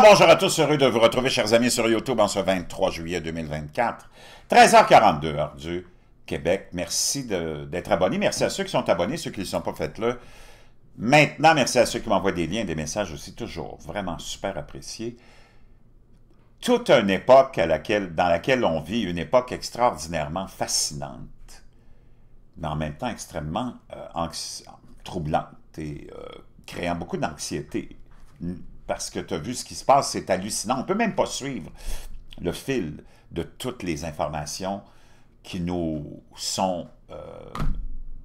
bonjour à tous, heureux de vous retrouver, chers amis, sur YouTube en ce 23 juillet 2024, 13h42, heure du Québec. Merci d'être abonné. Merci à ceux qui sont abonnés, ceux qui ne sont pas, faites-le. Maintenant, merci à ceux qui m'envoient des liens, des messages aussi, toujours vraiment super appréciés. Toute une époque à laquelle, dans laquelle on vit, une époque extraordinairement fascinante, mais en même temps extrêmement euh, troublante et euh, créant beaucoup d'anxiété parce que tu as vu ce qui se passe, c'est hallucinant. On ne peut même pas suivre le fil de toutes les informations qui nous sont euh,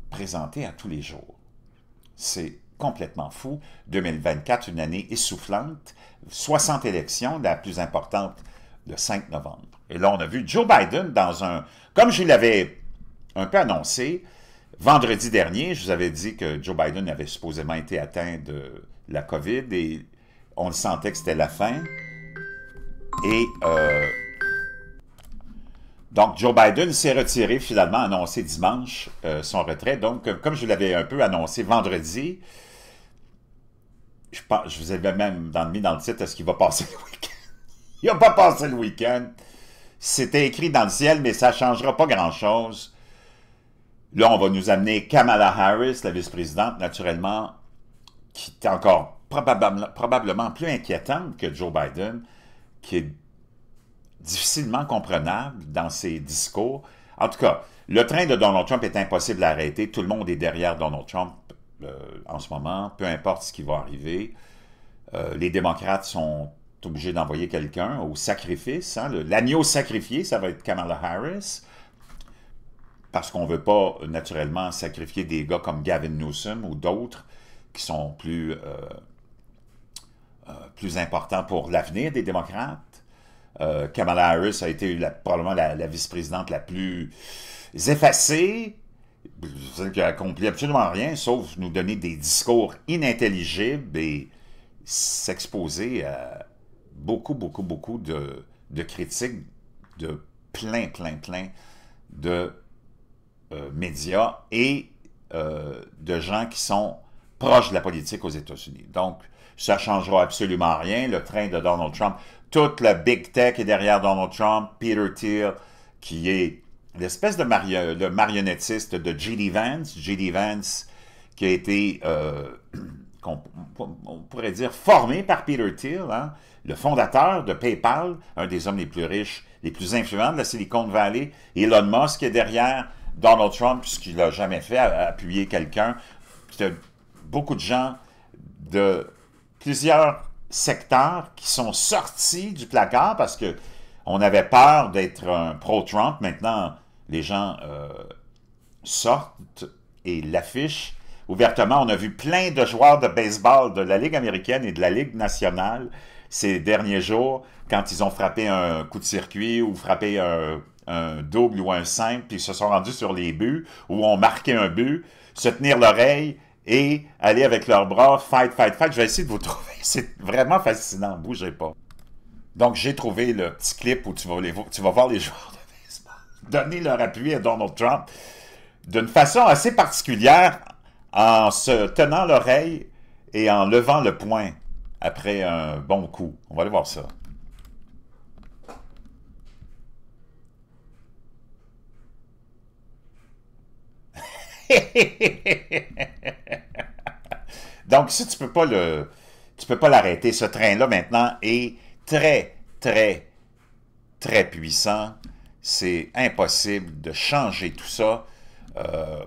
présentées à tous les jours. C'est complètement fou. 2024, une année essoufflante. 60 élections, la plus importante le 5 novembre. Et là, on a vu Joe Biden dans un... Comme je l'avais un peu annoncé, vendredi dernier, je vous avais dit que Joe Biden avait supposément été atteint de la COVID et on le sentait que c'était la fin. Et euh, donc, Joe Biden s'est retiré finalement, annoncé dimanche euh, son retrait. Donc, euh, comme je l'avais un peu annoncé vendredi, je, vous avais même dans, mis dans le titre, est-ce qu'il va passer le week-end? Il n'a pas passé le week-end. C'était écrit dans le ciel, mais ça ne changera pas grand-chose. Là, on va nous amener Kamala Harris, la vice-présidente, naturellement, qui est encore probablement probablement plus inquiétante que Joe Biden, qui est difficilement comprenable dans ses discours. En tout cas, le train de Donald Trump est impossible à arrêter. Tout le monde est derrière Donald Trump euh, en ce moment, peu importe ce qui va arriver. Euh, les démocrates sont obligés d'envoyer quelqu'un au sacrifice. Hein. L'agneau sacrifié, ça va être Kamala Harris, parce qu'on ne veut pas euh, naturellement sacrifier des gars comme Gavin Newsom ou d'autres qui sont plus... Euh, plus important pour l'avenir des démocrates. Euh, Kamala Harris a été probablement la, vice-présidente la plus effacée, qui a accompli absolument rien, sauf nous donner des discours inintelligibles et s'exposer à beaucoup, beaucoup, beaucoup de, critiques de plein, plein, plein de euh, médias et de gens qui sont proches de la politique aux États-Unis. Donc, ça changera absolument rien. Le train de Donald Trump, toute la big tech est derrière Donald Trump, Peter Thiel, qui est l'espèce de marionnettiste de J.D. Vance. J.D. Vance qui a été, euh, on, pourrait dire, formé par Peter Thiel, hein, le fondateur de PayPal, un des hommes les plus riches, les plus influents de la Silicon Valley. Elon Musk est derrière Donald Trump, puisqu'il qu'il n'a jamais fait, appuyer quelqu'un. Beaucoup de gens de plusieurs secteurs qui sont sortis du placard parce que on avait peur d'être un pro-Trump. Maintenant, les gens euh, sortent et l'affichent ouvertement. On a vu plein de joueurs de baseball de la Ligue américaine et de la Ligue nationale ces derniers jours quand ils ont frappé un coup de circuit ou frappé un, un double ou un simple, puis ils se sont rendus sur les buts ou ont marqué un but, se tenir l'oreille et aller avec leurs bras, fight, fight, fight. Je vais essayer de vous trouver. C'est vraiment fascinant. Bougez pas. Donc, j'ai trouvé le petit clip où tu vas, les, tu vas voir les joueurs de baseball donner leur appui à Donald Trump d'une façon assez particulière en se tenant l'oreille et en levant le poing après un bon coup. On va aller voir ça. Donc, si tu peux pas le, tu peux pas l'arrêter. Ce train-là, maintenant, est très, très, très puissant. C'est impossible de changer tout ça. Euh,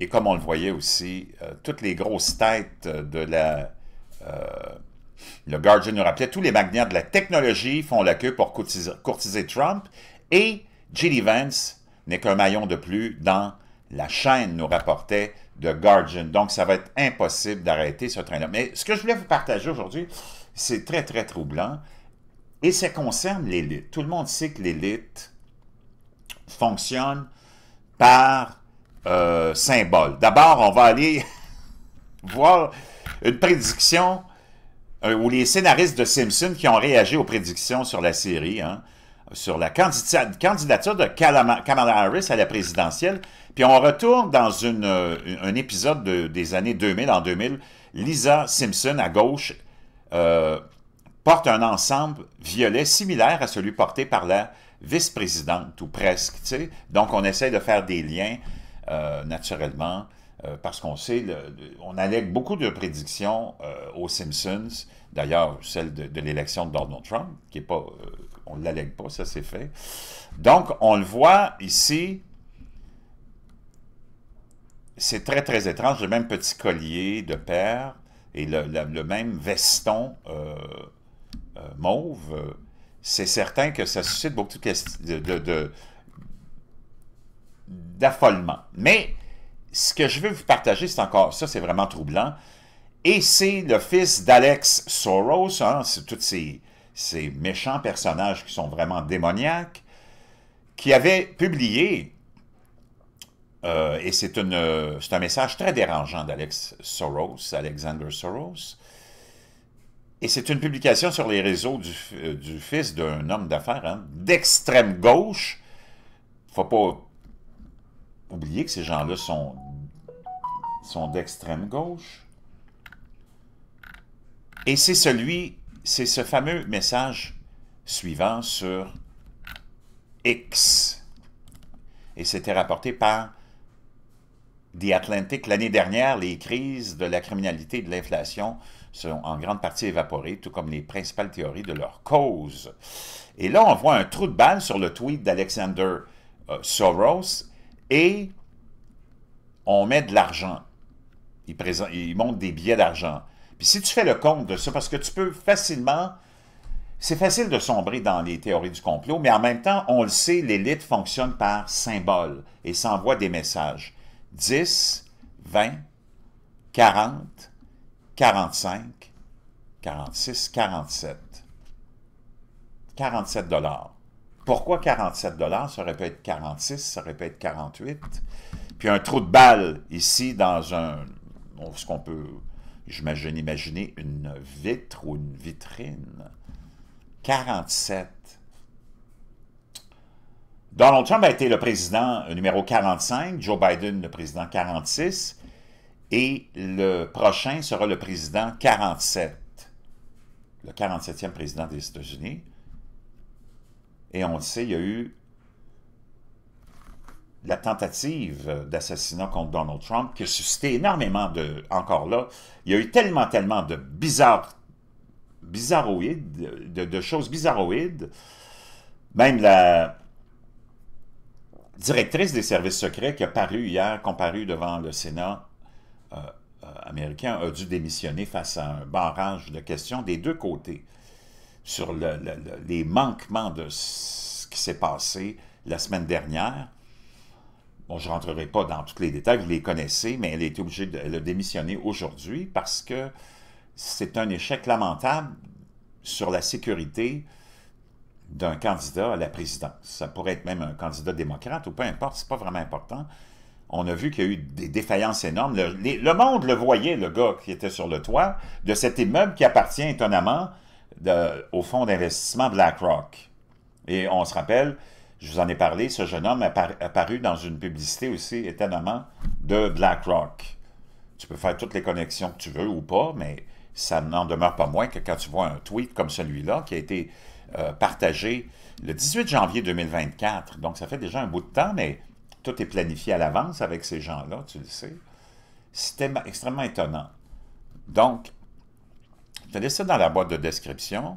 et comme on le voyait aussi, euh, toutes les grosses têtes de la... Euh, le Guardian nous rappelait, tous les magnats de la technologie font la queue pour courtiser, Trump et J.D. Vance n'est qu'un maillon de plus dans la chaîne nous rapportait de Guardian. Donc, ça va être impossible d'arrêter ce train-là. Mais ce que je voulais vous partager aujourd'hui, c'est très, très troublant. Et ça concerne l'élite. Tout le monde sait que l'élite fonctionne par euh, symbole. D'abord, on va aller voir une prédiction euh, où les scénaristes de Simpson qui ont réagi aux prédictions sur la série. Hein, sur la candidature de Kamala Harris à la présidentielle. Puis on retourne dans euh, un épisode des années 2000, en 2000. Lisa Simpson, à gauche, euh, porte un ensemble violet similaire à celui porté par la vice-présidente, ou presque. Donc on essaie de faire des liens euh, naturellement, euh, parce qu'on sait, on allègue beaucoup de prédictions euh, aux Simpsons, d'ailleurs celle de, l'élection de Donald Trump, qui est pas, on ne l'allègue pas, ça c'est fait. Donc, on le voit ici, c'est très, très étrange, le même petit collier de père et le, même veston mauve c'est certain que ça suscite beaucoup de, de, de, d'affolement. Mais ce que je veux vous partager, c'est encore ça, c'est vraiment troublant. Et c'est le fils d'Alex Soros, hein, tous ces, ces, méchants personnages qui sont vraiment démoniaques, qui avait publié, euh, et c'est un message très dérangeant d'Alex Soros, Alexander Soros, et c'est une publication sur les réseaux du, euh, fils d'un homme d'affaires hein, d'extrême gauche, faut pas Oubliez que ces gens-là sont, sont d'extrême gauche. Et c'est celui, c'est ce fameux message suivant sur X. Et c'était rapporté par The Atlantic l'année dernière. Les crises de la criminalité et de l'inflation sont en grande partie évaporées, tout comme les principales théories de leur cause. Et là, on voit un trou de balle sur le tweet d'Alexander euh, Soros et on met de l'argent. Ils, ils montrent des billets d'argent. Puis si tu fais le compte de ça, parce que tu peux facilement... C'est facile de sombrer dans les théories du complot, mais en même temps, on le sait, l'élite fonctionne par symbole et s'envoie des messages. 10, 20, 40, 45, 46, 47. 47 dollars pourquoi 47 Ça aurait pu être 46, ça aurait pu être 48. Puis un trou de balle ici dans un, ce qu'on peut, j'imagine, imaginer une vitre ou une vitrine. 47. Donald Trump a été le président numéro 45, Joe Biden le président 46, et le prochain sera le président 47, le 47e président des États-Unis. Et on le sait, il y a eu la tentative d'assassinat contre Donald Trump qui a suscité énormément de... Encore là, il y a eu tellement, tellement de bizarres... bizarroïdes, de, choses bizarroïdes. Même la directrice des services secrets qui a paru hier, comparu devant le Sénat euh, euh, américain, a dû démissionner face à un barrage de questions des deux côtés sur les manquements de ce qui s'est passé la semaine dernière. Bon, je ne rentrerai pas dans tous les détails, vous les connaissez, mais elle a été obligée de, le démissionner aujourd'hui parce que c'est un échec lamentable sur la sécurité d'un candidat à la présidence. Ça pourrait être même un candidat démocrate ou peu importe, c'est pas vraiment important. On a vu qu'il y a eu des défaillances énormes. Le, le, monde le voyait, le gars qui était sur le toit de cet immeuble qui appartient étonnamment au fonds d'investissement BlackRock. Et on se rappelle, je vous en ai parlé, ce jeune homme apparu dans une publicité aussi étonnamment de BlackRock. Tu peux faire toutes les connexions que tu veux ou pas, mais ça n'en demeure pas moins que quand tu vois un tweet comme celui-là qui a été euh, partagé le 18 janvier 2024, donc ça fait déjà un bout de temps, mais tout est planifié à l'avance avec ces gens-là, tu le sais. C'était extrêmement étonnant. Donc, tu laisse ça dans la boîte de description.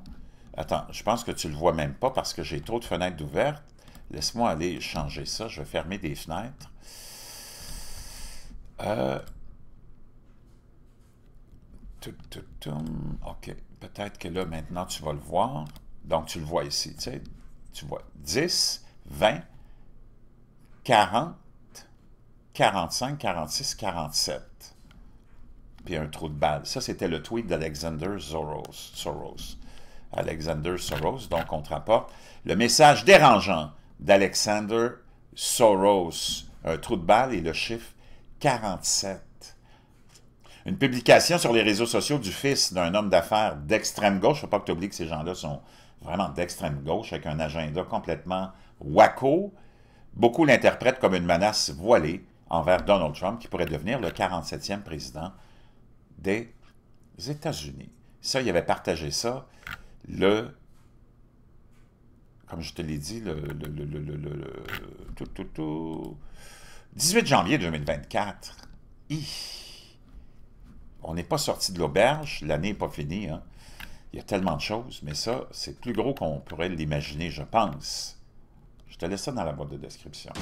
Attends, je pense que tu ne le vois même pas parce que j'ai trop de fenêtres ouvertes. Laisse-moi aller changer ça. Je vais fermer des fenêtres. Euh, OK. Peut-être que là, maintenant, tu vas le voir. Donc, tu le vois ici. Tu, sais, tu vois 10, 20, 40, 45, 46, 47 puis un trou de balle. Ça, c'était le tweet d'Alexander Soros. Alexander Soros, donc on te rapporte le message dérangeant d'Alexander Soros. Un trou de balle et le chiffre 47. Une publication sur les réseaux sociaux du fils d'un homme d'affaires d'extrême gauche. Il ne faut pas que tu oublies que ces gens-là sont vraiment d'extrême gauche, avec un agenda complètement wacko. Beaucoup l'interprètent comme une menace voilée envers Donald Trump, qui pourrait devenir le 47e président des États-Unis. Ça, il avait partagé ça le comme je te l'ai dit, le, le, tout, 18 janvier 2024. On n'est pas sorti de l'auberge, l'année n'est pas finie. Hein. Il y a tellement de choses, mais ça, c'est plus gros qu'on pourrait l'imaginer, je pense. Je te laisse ça dans la boîte de description.